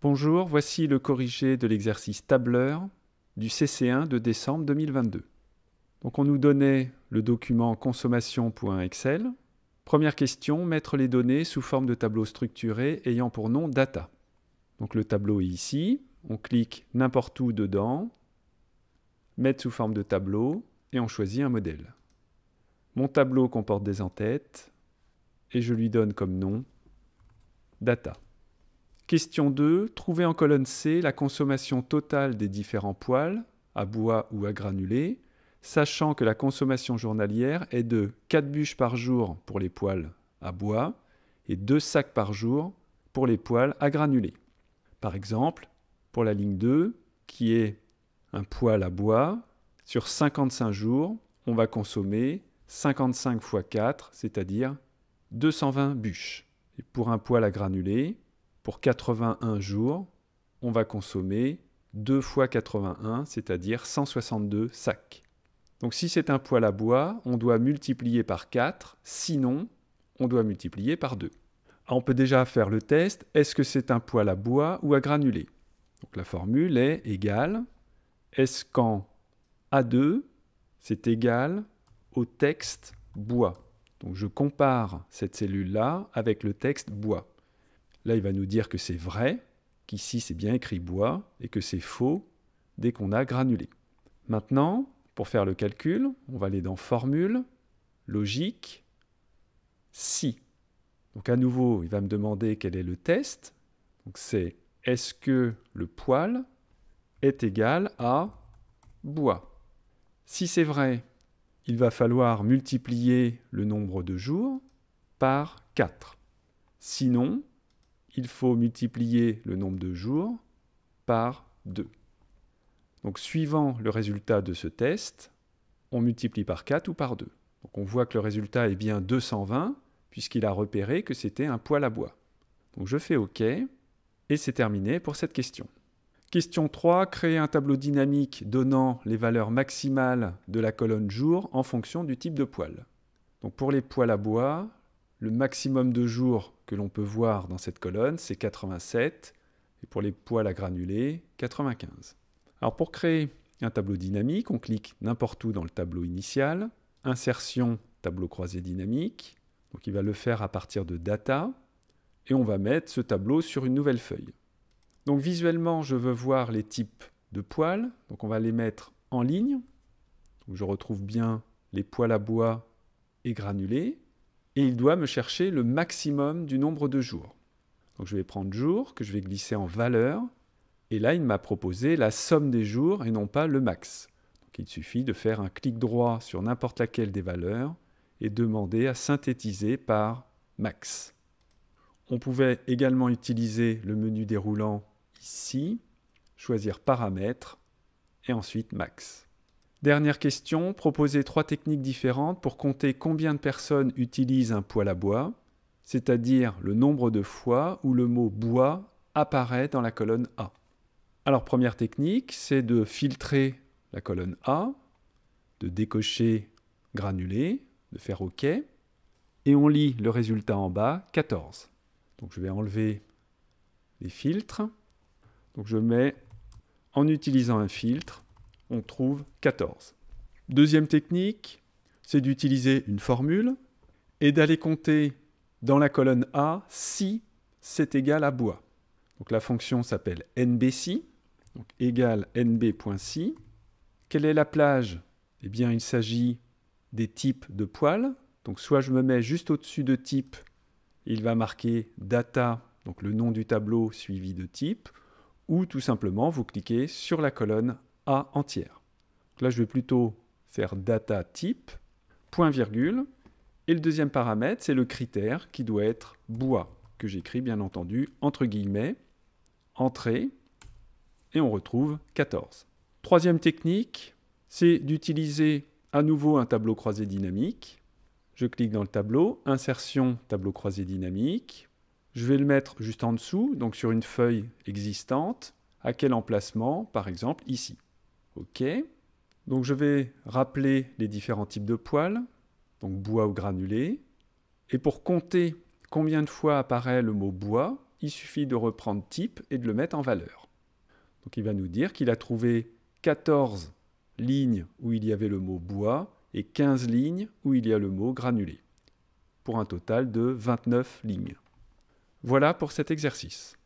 Bonjour, voici le corrigé de l'exercice tableur du CC1 de décembre 2022. Donc on nous donnait le document consommation.excel. Première question, mettre les données sous forme de tableau structuré ayant pour nom data. Donc le tableau est ici, on clique n'importe où dedans, mettre sous forme de tableau et on choisit un modèle. Mon tableau comporte des entêtes et je lui donne comme nom data. Question 2. Trouvez en colonne C la consommation totale des différents poils, à bois ou à granulés, sachant que la consommation journalière est de 4 bûches par jour pour les poils à bois et 2 sacs par jour pour les poils à granulés. Par exemple, pour la ligne 2, qui est un poil à bois, sur 55 jours, on va consommer 55 x 4, c'est-à-dire 220 bûches. pour un poil à granulés, pour 81 jours, on va consommer 2 fois 81, c'est-à-dire 162 sacs. Donc si c'est un poêle à bois, on doit multiplier par 4, sinon on doit multiplier par 2. Ah, on peut déjà faire le test, est-ce que c'est un poêle à bois ou à granulé Donc la formule est égale est-ce qu'en A2 c'est égal au texte bois. Donc je compare cette cellule-là avec le texte bois. Là, il va nous dire que c'est vrai, qu'ici c'est bien écrit bois, et que c'est faux dès qu'on a granulé. Maintenant, pour faire le calcul, on va aller dans formule, logique, si. Donc à nouveau, il va me demander quel est le test. Donc c'est est-ce que le poil est égal à bois Si c'est vrai, il va falloir multiplier le nombre de jours par 4. Sinon, il faut multiplier le nombre de jours par 2. Donc suivant le résultat de ce test, on multiplie par 4 ou par 2. Donc on voit que le résultat est bien 220, puisqu'il a repéré que c'était un poêle à bois. Donc je fais OK, et c'est terminé pour cette question. Question 3, créer un tableau dynamique donnant les valeurs maximales de la colonne jour en fonction du type de poil. Donc pour les poêles à bois, le maximum de jours que l'on peut voir dans cette colonne, c'est 87, et pour les poils à granulés, 95. Alors pour créer un tableau dynamique, on clique n'importe où dans le tableau initial, insertion tableau croisé dynamique, donc il va le faire à partir de data, et on va mettre ce tableau sur une nouvelle feuille. Donc visuellement, je veux voir les types de poils, donc on va les mettre en ligne, je retrouve bien les poils à bois et granulés, et il doit me chercher le maximum du nombre de jours. Donc je vais prendre jour, que je vais glisser en valeur, et là il m'a proposé la somme des jours et non pas le max. il suffit de faire un clic droit sur n'importe laquelle des valeurs et demander à synthétiser par max. On pouvait également utiliser le menu déroulant ici, choisir paramètres et ensuite max. Dernière question, proposer trois techniques différentes pour compter combien de personnes utilisent un poêle à bois, c'est-à-dire le nombre de fois où le mot bois apparaît dans la colonne A. Alors première technique, c'est de filtrer la colonne A, de décocher granulé, de faire OK, et on lit le résultat en bas, 14. Donc je vais enlever les filtres. Donc je mets en utilisant un filtre on trouve 14. Deuxième technique, c'est d'utiliser une formule et d'aller compter dans la colonne A si c'est égal à bois. Donc la fonction s'appelle nbsi, donc égale nb.si. Quelle est la plage Eh bien, il s'agit des types de poils. Donc soit je me mets juste au-dessus de type, il va marquer data, donc le nom du tableau suivi de type, ou tout simplement vous cliquez sur la colonne entière. là, je vais plutôt faire data type, point virgule, et le deuxième paramètre, c'est le critère qui doit être bois, que j'écris bien entendu entre guillemets, entrée, et on retrouve 14. Troisième technique, c'est d'utiliser à nouveau un tableau croisé dynamique. Je clique dans le tableau, insertion tableau croisé dynamique. Je vais le mettre juste en dessous, donc sur une feuille existante. À quel emplacement Par exemple ici. OK. Donc je vais rappeler les différents types de poils, donc bois ou granulé. Et pour compter combien de fois apparaît le mot bois, il suffit de reprendre type et de le mettre en valeur. Donc il va nous dire qu'il a trouvé 14 lignes où il y avait le mot bois et 15 lignes où il y a le mot granulé, pour un total de 29 lignes. Voilà pour cet exercice.